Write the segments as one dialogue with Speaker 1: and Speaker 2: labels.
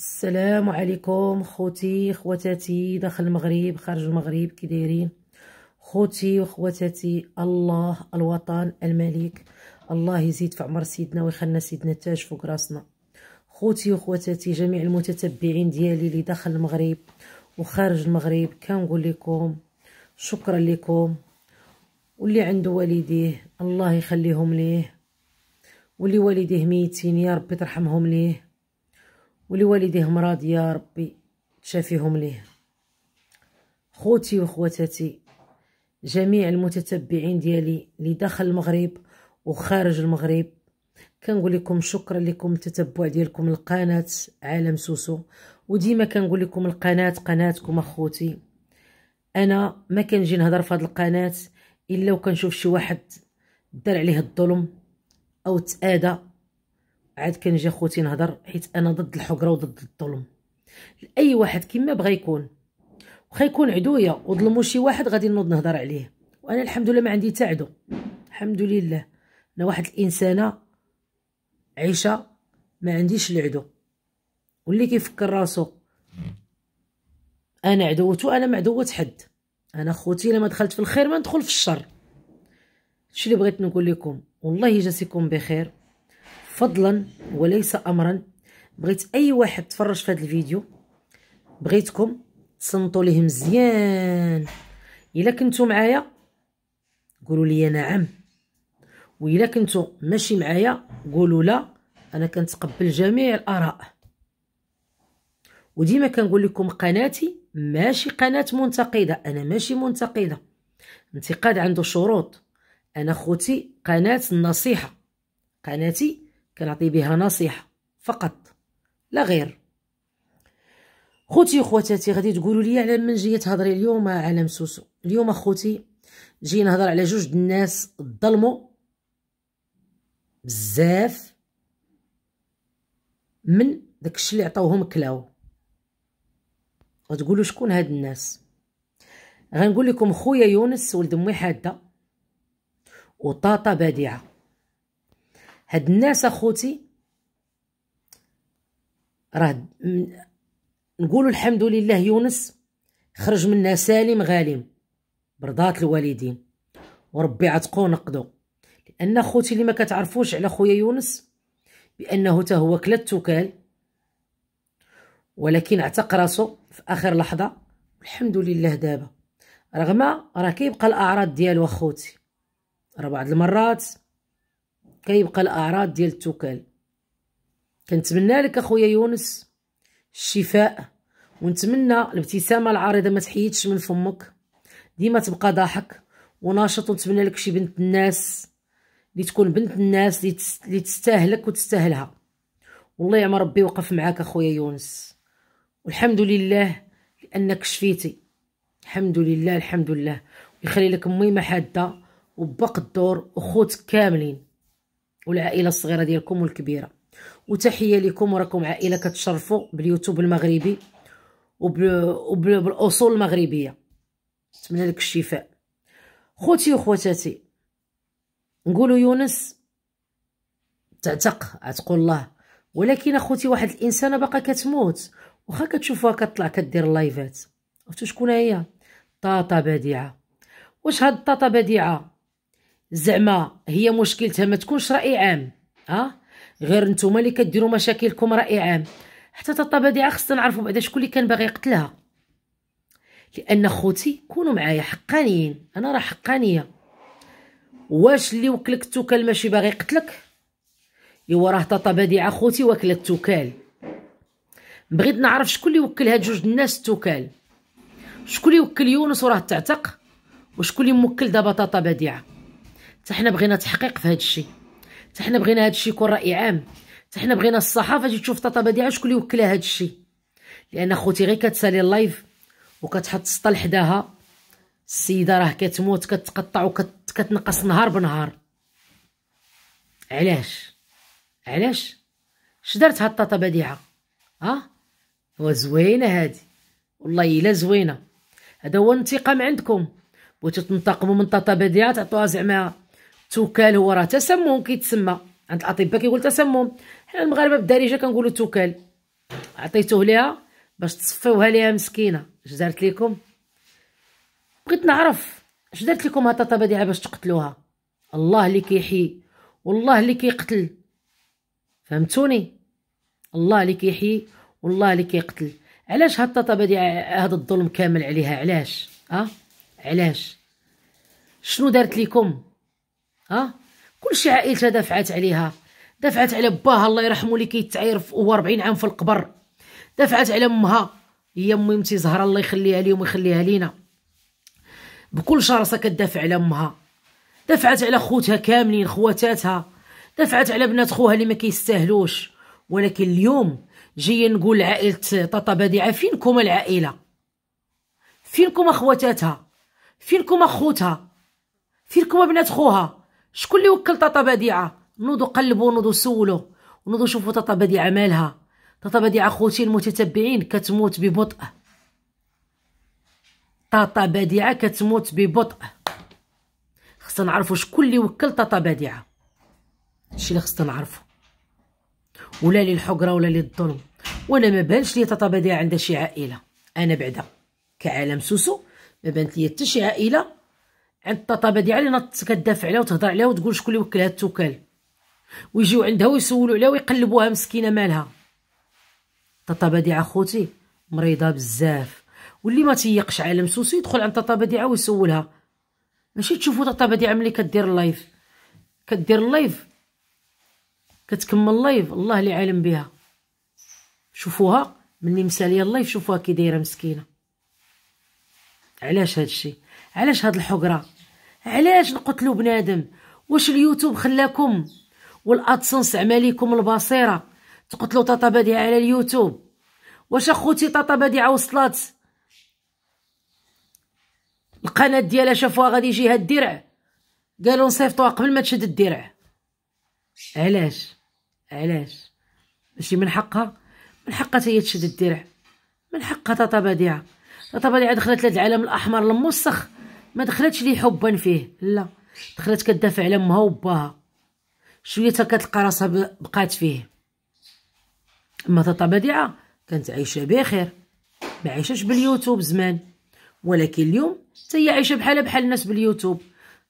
Speaker 1: السلام عليكم خوتي خواتاتي داخل المغرب خارج المغرب كي دايرين خوتي وخواتاتي الله الوطن الملك الله يزيد في عمر سيدنا ويخلنا سيدنا التاج فوق راسنا خوتي وخواتاتي جميع المتتبعين ديالي اللي داخل المغرب وخارج المغرب كنقول لكم شكرا لكم واللي عنده والديه الله يخليهم ليه واللي والديه ميتين يا ربي ترحمهم ليه ولوالديهم يا ربي تشافيهم ليه خوتي وخواتاتي جميع المتتبعين ديالي اللي داخل المغرب وخارج المغرب كنقول لكم شكرا لكم التتبع ديالكم القناة عالم سوسو وديما كنقول لكم القناة قناتكم اخوتي انا ما كنجي نهضر في هذه القناة الا وكنشوف شي واحد دار عليه الظلم او تآدى عاد كنجي خوتي نهضر حيت انا ضد الحقره وضد الظلم لاي واحد كما بغى يكون واخا يكون عدويا وظلموا شي واحد غادي نوض نهضر عليه وانا الحمد لله ما عندي حتى عدو الحمد لله انا واحد الانسانه عايشه ما عنديش العدو واللي كيفكر راسو انا عدوته انا ما عدوت حد انا خوتي لما دخلت في الخير ما ندخل في الشر شو اللي بغيت نقول لكم والله يجاسيكم بخير فضلا وليس امرا بغيت اي واحد تفرج في هذا الفيديو بغيتكم تصنتوا ليه مزيان الا كنتو معايا قولوا لي نعم والا كنتو ماشي معايا قولوا لا انا كنتقبل جميع الاراء وديما كنقول لكم قناتي ماشي قناه منتقده انا ماشي منتقده انتقاد عنده شروط انا خوتي قناه النصيحه قناتي كنعطي بها نصيحه فقط لا غير خوتي وخواتاتي غادي تقولوا لي على من جيت تهضري اليوم عالم سوسو اليوم اخوتي جي نهضر على جوج الناس ظلموا بزاف من داكشي اللي عطاوهم كلاو غتقولوا شكون هاد الناس غنقول لكم خويا يونس ولد امي حاده وطاطا بديعه هاد الناس اخوتي راه نقولوا الحمد لله يونس خرج منا سالم غالم برضات الوالدين وربي عتقو نقدو لان خوتي اللي ما كتعرفوش على خويا يونس بانه تا هو كلا التكال ولكن اعتق راسو في اخر لحظه الحمد لله دابا رغم راه كيبقى الاعراض ديالو اخوتي راه بعض المرات كيبقى الاعراض ديال التكال كنتمنى لك اخويا يونس الشفاء ونتمنى الابتسامه العارضه ما تحيدش من فمك ديما تبقى ضاحك وناشط ونتمنى لك شي بنت الناس اللي تكون بنت الناس اللي تستاهلك وتستاهلها والله يا ربي وقف معاك اخويا يونس والحمد لله لانك شفيتي الحمد لله الحمد لله ويخلي لك ميمه حاده وبق الدور وخوتك كاملين والعائله الصغيره ديالكم والكبيره وتحيه لكم وراكم عائله كتشرفوا باليوتيوب المغربي وبالاصول المغربيه نتمنى لك الشفاء خوتي وخواتاتي نقولوا يونس تعتق عتقوا الله ولكن اخوتي واحد الانسانه باقا كتموت واخا كتشوفوها كتطلع كدير اللايفات عرفتوا شكون هي طاطا بديعه واش هاد الطاطا بديعه زعما هي مشكلتها ما تكونش راي عام ها غير نتوما اللي كديروا مشاكلكم راي عام حتى الطبيعه خصنا نعرفوا بعدا شكون اللي كان باغي يقتلها لان خوتي كونوا معايا حقانيين انا راه حقانيه واش اللي وكلك التوكال ماشي باغي يقتلك ايوا راه طاطا بديعه خوتي واكله التوكال بغيت نعرف شكون اللي وكل هاد جوج الناس التوكال شكون اللي وكل يونس وراه تعتق وشكون اللي موكل دابا طاطا بديعه حتى حنا بغينا تحقيق في هذا الشيء حتى حنا بغينا هذا الشيء يكون راي عام حتى حنا بغينا الصحافه تجي تشوف طاطا بديعه شكون اللي وكلها هذا الشيء لان خوتي غير كتسالي اللايف وكتحط السطل حداها السيده راه كتموت كتقطع وكتنقص نهار بنهار علاش علاش شدرت هاد الطاطا بديعه ها هو زوينه هادي والله الا زوينه هذا هو الانتقام عندكم بغيتو تنتقموا من طاطا بديعه تعطوها زعما توكال هو راه تسمم كيتسمى عند الاطباء كيقول تسمم حنا المغاربه بالدارجه كنقولوا توكال عطيتوه ليها باش تصفيوها ليها مسكينه اش دارت لكم بغيت نعرف اش دارت لكم هاد الطاطا ديالها باش تقتلوها الله اللي كيحيي والله اللي كيقتل فهمتوني الله اللي كيحيي والله اللي كيقتل علاش هاد الطاطا ديال هذا الظلم كامل عليها علاش ها أه؟ علاش شنو دارت لكم ها كلشي عائلتها دافعات عليها دافعات على باها الله يرحمه اللي كيتعاير هو 40 عام في القبر دافعات على امها هي ميمتي زهره الله يخليها ليهم ويخليها لينا بكل شرسه كدافع على امها دافعات على خوتها كاملين خواتاتها دافعات على بنات خوها اللي ما كيستاهلوش ولكن اليوم جايه نقول لعائله طاطا بديعه فينكم العائله فينكم اخواتاتها فينكم اخوتها فينكم بنات خوها شكون اللي وكل طاطا بديعه نوضو قلبو نوضو سولو نوضو شوفو طاطا بديعه مالها طاطا بديعه خوتي المتتبعين كتموت ببطء طاطا بديعه كتموت ببطء خصنا نعرفو شكون اللي وكل طاطا بديعه هادشي اللي خصنا نعرفو ولا لي الحقره ولا لي الظلم وانا ما بانش لي طاطا بديعه عندها شي عائله انا بعدا كعالم سوسو ما بانت لي حتى شي عائله عند الطبابه ديالها كدافع عليها وتهضر عليها وتقول شكون اللي وكل هاد التوكال ويجيو عندها ويسولوا عليها ويقلبوها مسكينه مالها الطبابه ديال اخوتي مريضه بزاف واللي ما تيقش على مسوسي يدخل عند الطبابه ديالها ويسولها ماشي تشوفوا الطبابه ديالها ملي كدير اللايف كدير اللايف كتكمل اللايف الله اللي عالم بها شوفوها ملي مساليه اللايف شوفوها كي دايره مسكينه علاش هادشي علاش هاد الحقره علاش نقتلوا بنادم واش اليوتيوب خلاكم والادسنس عماليكم البصيره تقتلوا طاطا بديعه على اليوتيوب واش اخوتي طاطا بديعه وصلات القناه ديالها شافوها غادي يجيها الدرع قالوا نصيفطوها قبل ما تشد الدرع علاش علاش ماشي من حقها من حقها هي تشد الدرع من حقها طاطا بديعه طاطا بديعه دخلت لهاد العالم الاحمر الموسخ ما دخلتش ليه حبا فيه لا دخلت كدافع على امها وباها شويه تا كتلقى راسها بقات فيه اما طاطا بديعه كانت عايشه بخير ما عايشاش باليوتيوب زمان ولكن اليوم حتى هي عايشه بحالها بحال الناس باليوتيوب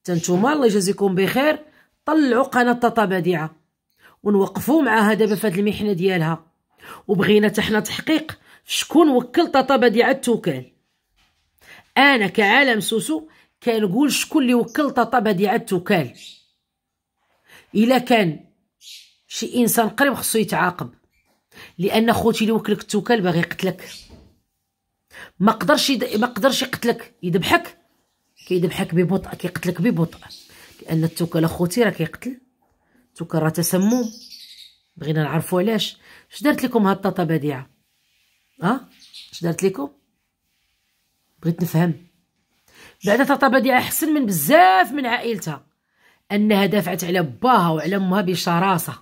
Speaker 1: حتى نتوما الله يجازيكم بخير طلعوا قناه طاطا بديعه ونوقفوا معاها دابا فهاد المحنه ديالها وبغينا حتى حنا تحقيق شكون وكل طاطا بديعه التوكال انا كعالم سوسو كنقول شكون اللي وكل طاطا عاد توكال الا كان شي انسان قريب خصو يتعاقب لان خوتي اللي وكلك التوكال باغي يقتلك ما قدرش يد... ما قدرش يقتلك يذبحك كيذبحك ببطء كيقتلك ببطء لان التوكال اخوتي راه كيقتل التوكال راه تسمم بغينا نعرفوا علاش اش دارت لكم هاد الطاطا بديعه ها أه؟ اش دارت لكم بغيت نفهم بعدا ترتبط دي احسن من بزاف من عائلتها انها دافعت على باها وعلى امها بشراسه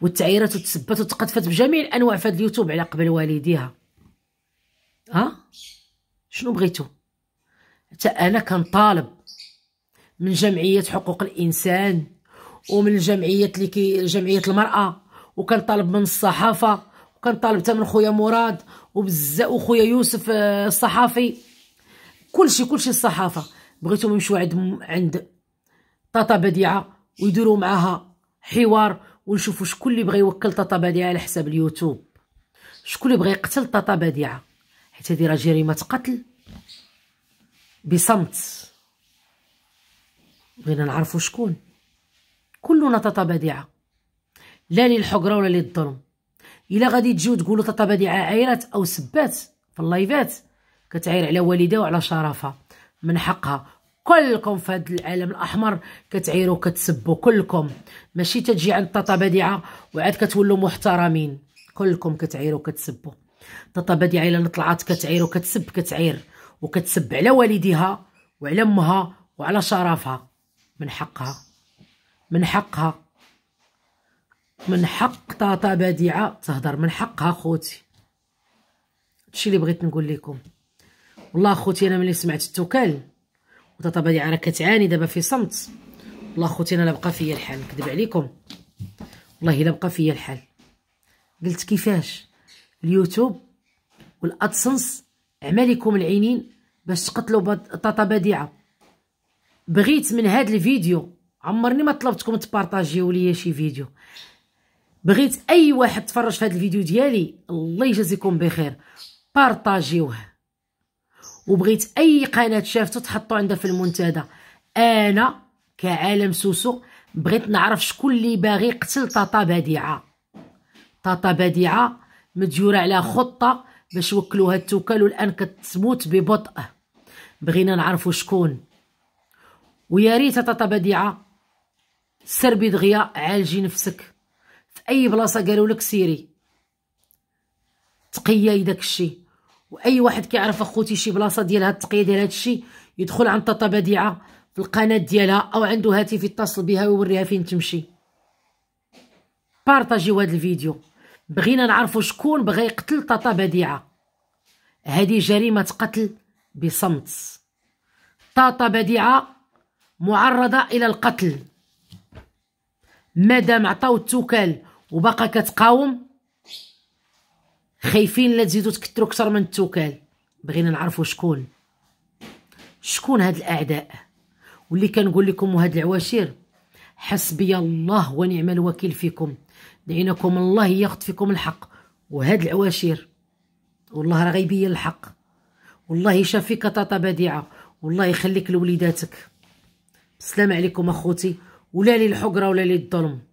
Speaker 1: والتعيرات وتسبت وتقذفت بجميع انواع فهاد اليوتيوب على قبل والديها ها شنو بغيتو حتى انا كنطالب من جمعيه حقوق الانسان ومن الجمعيه اللي كي جمعيه المراه وكنطالب من الصحافه وكنطالب حتى من خويا مراد وبزا وخويا يوسف آه، الصحافي كلشي كلشي الصحافه بغيتهم يمشيو عند عند طاطا بديعه ويديروا معاها حوار ونشوفوا شكون اللي بغى يوكل طاطا بديعه على حساب اليوتيوب شكون اللي بغى يقتل طاطا بديعه حيت هذه راه جريمه قتل بصمت بغينا نعرفوا شكون كلنا طاطا بديعه لا للحقره ولا للظلم الا غادي تجيو تقولوا طبطبه دي عايرات او سبات في اللايفات كتعاير على والدها وعلى شرفها من حقها كلكم في هذا العالم الاحمر كتعيروا كتسبوا كلكم ماشي تجي عند طاطا بديعه وعاد كتولوا محترمين كلكم كتعيروا كتسبوا بديعه الا طلعت كتعيروا وكتسب كتعير وكتسب على والديها وعلى امها وعلى شرفها من حقها من حقها من حق طاطا بديعه تهضر من حقها خوتي هادشي اللي بغيت نقول لكم والله خوتي انا ملي سمعت التوكال وطاطا بديعه راه كتعاني دابا في صمت والله خوتي انا لبقى فيا الحال نكذب عليكم والله الا بقى فيا الحال قلت كيفاش اليوتيوب والادسنس عمالكم العينين باش تقتلوا طاطا بديعه بغيت من هاد الفيديو عمرني ما طلبتكم تبارطاجيو ليا شي فيديو بغيت اي واحد تفرج في هذا الفيديو ديالي الله يجازيكم بخير بارطاجيوه وبغيت اي قناه شافته تحطوا عندها في المنتدى انا كعالم سوسو بغيت نعرف شكون اللي باغي يقتل طاطا بديعه طاطا بديعه مديوره على خطه باش وكلوها التوكل والان كتموت ببطء بغينا نعرفوا شكون ويا ريت طاطا بديعه سربي دغيا عالجي نفسك في اي بلاصه قالوا لك سيري تقيي داك الشيء واي واحد كيعرف اخوتي شي بلاصه ديال هاد التقيه ديال هاد الشيء يدخل عند طاطا بديعه في القناه ديالها او عنده هاتف يتصل بها ويوريها فين تمشي بارطاجيو هاد الفيديو بغينا نعرفوا شكون بغى يقتل طاطا بديعه هذه جريمه قتل بصمت طاطا بديعه معرضه الى القتل مادام عطاو التوكال وباقا كتقاوم خايفين لا تزيدو تكثروا اكثر من التوكال بغينا نعرفوا شكون شكون هاد الاعداء واللي كنقول لكم وهاد العواشر حسبي الله ونعم الوكيل فيكم دعيناكم الله ياخذ فيكم الحق وهاد العواشر والله راه غيبين الحق والله يشافيك طاطا بديعه والله يخليك لوليداتك السلام عليكم اخوتي ولا للحجره ولا للظلم